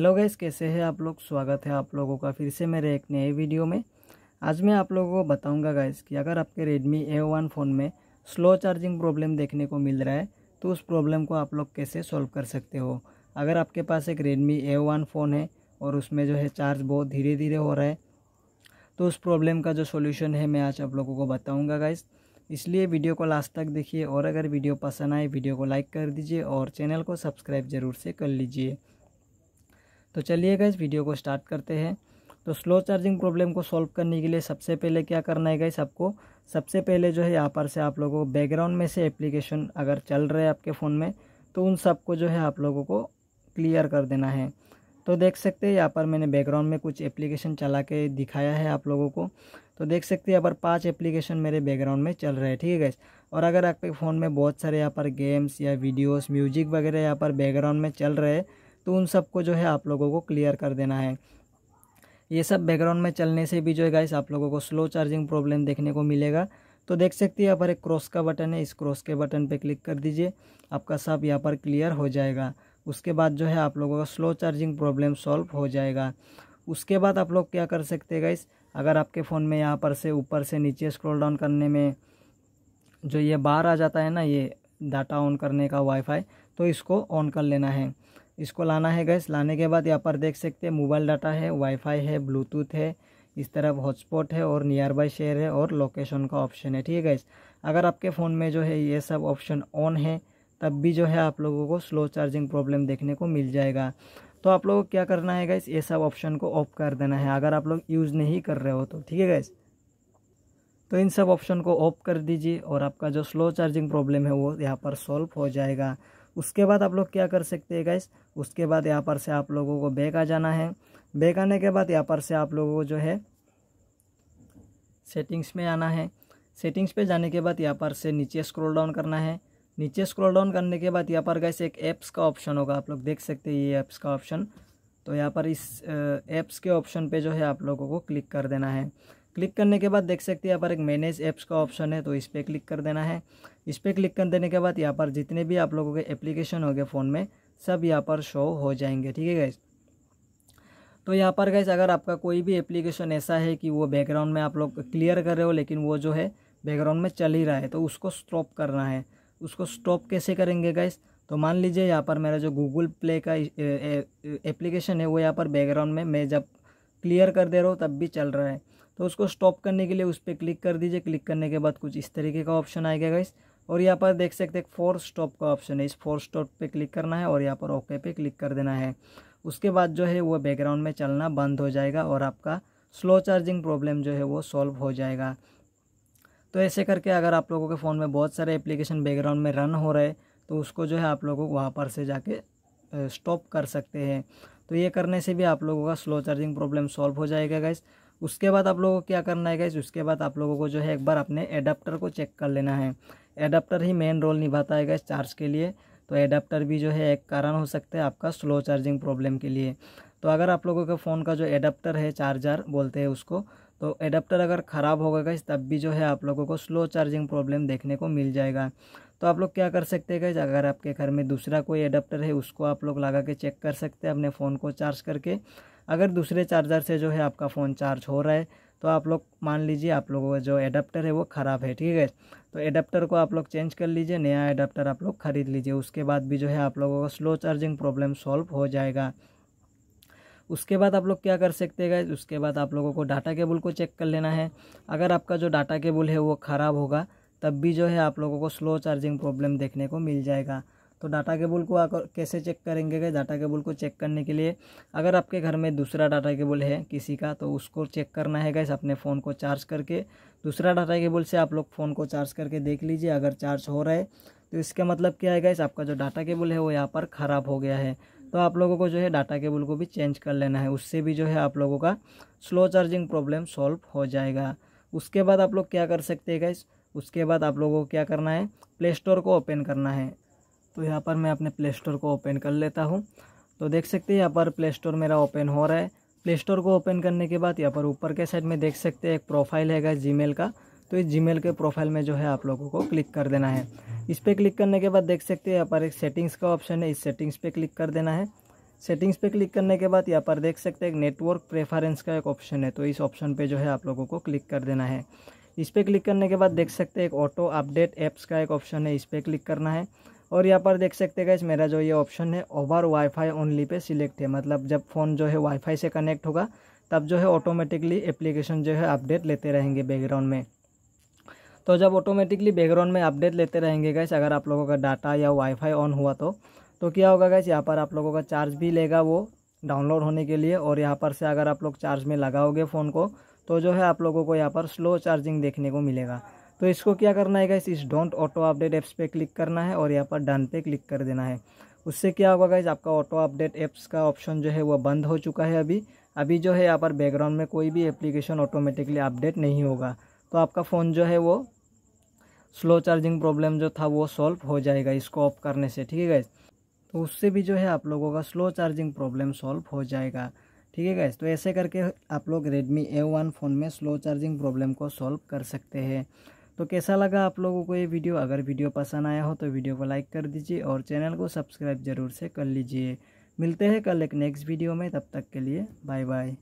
hello guys कैसे हैं आप लोग स्वागत है आप लोगों का फिर से मेरे एक नए वीडियो में आज मैं आप लोगों को बताऊंगा गैस कि अगर आपके रेडमी ए वन फ़ोन में स्लो चार्जिंग प्रॉब्लम देखने को मिल रहा है तो उस प्रॉब्लम को आप लोग कैसे सॉल्व कर सकते हो अगर आपके पास एक रेडमी ए वन फ़ोन है और उसमें जो है चार्ज बहुत धीरे धीरे हो रहा है तो उस प्रॉब्लम का जो सोल्यूशन है मैं आज आप लोगों को बताऊँगा गाइज़ इसलिए वीडियो को लास्ट तक देखिए और अगर वीडियो पसंद आए वीडियो को लाइक कर दीजिए और चैनल को सब्सक्राइब ज़रूर से कर लीजिए तो चलिएगा इस वीडियो को स्टार्ट करते हैं तो स्लो चार्जिंग प्रॉब्लम को सॉल्व करने के लिए सबसे पहले क्या करना है गाइस आपको सबसे पहले जो है यहाँ पर से आप लोगों को बैकग्राउंड में से एप्लीकेशन अगर चल रहे हैं आपके फ़ोन में तो उन सबको जो है आप लोगों को क्लियर कर देना है तो देख सकते हैं यहाँ पर मैंने बैकग्राउंड में कुछ एप्लीकेशन चला के दिखाया है आप लोगों को तो देख सकते यहाँ पर पाँच एप्लीकेशन मेरे बैकग्राउंड में चल रहे हैं ठीक है गैस और अगर आपके फ़ोन में बहुत सारे यहाँ पर गेम्स या वीडियोज़ म्यूजिक वगैरह यहाँ पर बैकग्राउंड में चल रहे हैं तो उन सबको जो है आप लोगों को क्लियर कर देना है ये सब बैकग्राउंड में चलने से भी जो है गाइस आप लोगों को स्लो चार्जिंग प्रॉब्लम देखने को मिलेगा तो देख सकते हैं यहाँ पर एक क्रॉस का बटन है इस क्रॉस के बटन पे क्लिक कर दीजिए आपका सब यहाँ पर क्लियर हो जाएगा उसके बाद जो है आप लोगों का स्लो चार्जिंग प्रॉब्लम सॉल्व हो जाएगा उसके बाद आप लोग क्या कर सकते हैं गाइस अगर आपके फ़ोन में यहाँ पर से ऊपर से नीचे स्क्रॉल डाउन करने में जो ये बाहर आ जाता है ना ये डाटा ऑन करने का वाईफाई तो इसको ऑन कर लेना है इसको लाना है गैस लाने के बाद यहाँ पर देख सकते हैं मोबाइल डाटा है वाईफाई है ब्लूटूथ है इस तरफ हॉटस्पॉट है और नियर बाय शेयर है और लोकेशन का ऑप्शन है ठीक है गैस अगर आपके फ़ोन में जो है ये सब ऑप्शन ऑन है तब भी जो है आप लोगों को स्लो चार्जिंग प्रॉब्लम देखने को मिल जाएगा तो आप लोगों को क्या करना है गैस ये सब ऑप्शन को ऑफ कर देना है अगर आप लोग यूज़ नहीं कर रहे हो तो ठीक है गैस तो इन सब ऑप्शन को ऑफ कर दीजिए और आपका जो स्लो चार्जिंग प्रॉब्लम है वो यहाँ पर सॉल्व हो जाएगा उसके बाद आप लोग क्या कर सकते हैं गैस उसके बाद यहाँ पर से आप लोगों को बैक आ जाना है बैग आने के बाद यहाँ पर से आप लोगों को जो है सेटिंग्स में आना है सेटिंग्स पे जाने के बाद यहाँ पर से नीचे स्क्रॉल डाउन करना है नीचे स्क्रॉल डाउन करने के बाद यहाँ पर गैस एक ऐप्स का ऑप्शन होगा आप लोग देख सकते हैं ये ऐप्स का ऑप्शन तो यहाँ पर इस ऐप्स के ऑप्शन पे जो है आप लोगों को क्लिक कर देना है क्लिक करने के बाद देख सकते हैं यहाँ पर एक मैनेज ऐप्स का ऑप्शन है तो इस पर क्लिक कर देना है इस पर क्लिक कर देने के बाद यहाँ पर जितने भी आप लोगों के एप्लीकेशन हो गए फ़ोन में सब यहाँ पर शो हो जाएंगे ठीक है गैस तो यहाँ पर गैस अगर आपका कोई भी एप्लीकेशन ऐसा है कि वो बैकग्राउंड में आप लोग क्लियर कर रहे हो लेकिन वो जो है बैकग्राउंड में चल ही रहा है तो उसको स्टॉप करना है उसको स्टॉप कैसे करेंगे गैस तो मान लीजिए यहाँ पर मेरा जो गूगल प्ले का एप्लीकेशन है वो यहाँ पर बैकग्राउंड में मैं जब क्लियर कर दे रहा हूँ तब भी चल रहा है तो उसको स्टॉप करने के लिए उस पर क्लिक कर दीजिए क्लिक करने के बाद कुछ इस तरीके का ऑप्शन आएगा गाइस और यहाँ पर देख सकते हैं फोर स्टॉप का ऑप्शन है इस फोर स्टॉप पे क्लिक करना है और यहाँ पर ओके पे क्लिक कर देना है उसके बाद जो है वो बैकग्राउंड में चलना बंद हो जाएगा और आपका स्लो चार्जिंग प्रॉब्लम जो है वो सॉल्व हो जाएगा तो ऐसे करके अगर आप लोगों के फ़ोन में बहुत सारे एप्लीकेशन बैकग्राउंड में रन हो रहे तो उसको जो है आप लोगों वहाँ पर से जाके स्टॉप कर सकते हैं तो ये करने से भी आप लोगों का स्लो चार्जिंग प्रॉब्लम सॉल्व हो जाएगा गैस उसके बाद आप लोगों को क्या करना है गैस उसके बाद आप लोगों को जो है एक बार अपने एडाप्टर को चेक कर लेना है एडाप्टर ही मेन रोल निभाता है गैस चार्ज के लिए तो एडाप्टर भी जो है एक कारण हो सकता है आपका स्लो चार्जिंग प्रॉब्लम के लिए तो अगर आप लोगों के फ़ोन का जो एडाप्टर है चार्जर बोलते हैं उसको तो एडाप्टर अगर ख़राब होगा गैस तब भी जो है आप लोगों को स्लो चार्जिंग प्रॉब्लम देखने को मिल जाएगा तो आप लोग क्या कर सकते हैं गाइज अगर आपके घर में दूसरा कोई एडाप्टर है उसको आप लोग लगा के चेक कर सकते हैं अपने फ़ोन को चार्ज करके अगर दूसरे चार्जर से जो है आपका फ़ोन चार्ज हो रहा है तो आप लोग मान लीजिए आप लोगों का जो एडाप्टर है वो ख़राब है ठीक है तो एडाप्टर को आप लोग चेंज कर लीजिए नया एडाप्टर आप लोग ख़रीद लीजिए उसके बाद भी जो है आप लोगों का स्लो चार्जिंग प्रॉब्लम सॉल्व हो जाएगा उसके बाद आप लोग क्या कर सकते हैं उसके बाद आप लोगों को डाटा केबल को चेक कर लेना है अगर आपका जो डाटा केबल है वो ख़राब होगा तब भी जो है आप लोगों को स्लो चार्जिंग प्रॉब्लम देखने को मिल जाएगा तो डाटा केबल को कैसे चेक करेंगे गए डाटा केबल को चेक करने के लिए अगर आपके घर में दूसरा डाटा केबल है किसी का तो उसको चेक करना है गैस अपने फ़ोन को चार्ज करके दूसरा डाटा केबल से आप लोग फ़ोन को चार्ज करके देख लीजिए अगर चार्ज हो रहा है तो इसका मतलब क्या है गैस आपका जो डाटा केबल है वो यहाँ पर ख़राब हो गया है तो आप लोगों को जो है डाटा केबल को भी चेंज कर लेना है उससे भी जो है आप लोगों का स्लो चार्जिंग प्रॉब्लम सॉल्व हो जाएगा उसके बाद आप लोग क्या कर सकते हैं गैस उसके बाद आप लोगों को क्या करना है प्ले स्टोर को ओपन करना है तो यहाँ पर मैं अपने प्ले स्टोर को ओपन कर लेता हूँ तो देख सकते हैं यहाँ पर प्ले स्टोर मेरा ओपन हो रहा है प्ले स्टोर को ओपन करने के बाद यहाँ पर ऊपर के साइड में देख सकते हैं एक प्रोफाइल हैगा जीमेल का तो इस जीमेल के प्रोफाइल में जो है आप लोगों को क्लिक कर देना है इस पर क्लिक करने के बाद देख सकते हैं यहाँ पर एक सेटिंग्स का ऑप्शन है इस सेटिंग्स पे क्लिक कर देना है सेटिंग्स पे क्लिक करने के बाद यहाँ पर देख सकते हैं एक नेटवर्क प्रेफरेंस का एक ऑप्शन है तो इस ऑप्शन पे जो है आप लोगों को क्लिक कर देना है इस पर क्लिक करने के बाद देख सकते हैं एक ऑटो अपडेट ऐप्स का एक ऑप्शन है इस पर क्लिक करना है और यहाँ पर देख सकते हैं मेरा जो ये ऑप्शन है ओवर वाईफाई ओनली पे सिलेक्ट है मतलब जब फ़ोन जो है वाईफाई से कनेक्ट होगा तब जो है ऑटोमेटिकली एप्लीकेशन जो है अपडेट लेते रहेंगे बैकग्राउंड में तो जब ऑटोमेटिकली बैकग्राउंड में अपडेट लेते रहेंगे गैस अगर आप लोगों का डाटा या वाईफाई ऑन हुआ तो तो क्या होगा गैस यहाँ पर आप लोगों का चार्ज भी लेगा वो डाउनलोड होने के लिए और यहाँ पर से अगर आप लोग चार्ज में लगाओगे फ़ोन को तो जो है आप लोगों को यहाँ पर स्लो चार्जिंग देखने को मिलेगा तो इसको क्या करना है गाइस इस डोंट ऑटो अपडेट ऐप्स पे क्लिक करना है और यहाँ पर डन पे क्लिक कर देना है उससे क्या होगा गाइज आपका ऑटो अपडेट ऐप्स का ऑप्शन जो है वो बंद हो चुका है अभी अभी जो है यहाँ पर बैकग्राउंड में कोई भी एप्लीकेशन ऑटोमेटिकली अपडेट नहीं होगा तो आपका फ़ोन जो है वो स्लो चार्जिंग प्रॉब्लम जो था वो सॉल्व हो जाएगा इसको ऑफ करने से ठीक है गैस तो उससे भी जो है आप लोगों का स्लो चार्जिंग प्रॉब्लम सॉल्व हो जाएगा ठीक है गैस तो ऐसे करके आप लोग रेडमी ए वन फ़ोन में स्लो चार्जिंग प्रॉब्लम को सॉल्व कर सकते हैं तो कैसा लगा आप लोगों को ये वीडियो अगर वीडियो पसंद आया हो तो वीडियो को लाइक कर दीजिए और चैनल को सब्सक्राइब ज़रूर से कर लीजिए मिलते हैं कल एक नेक्स्ट वीडियो में तब तक के लिए बाय बाय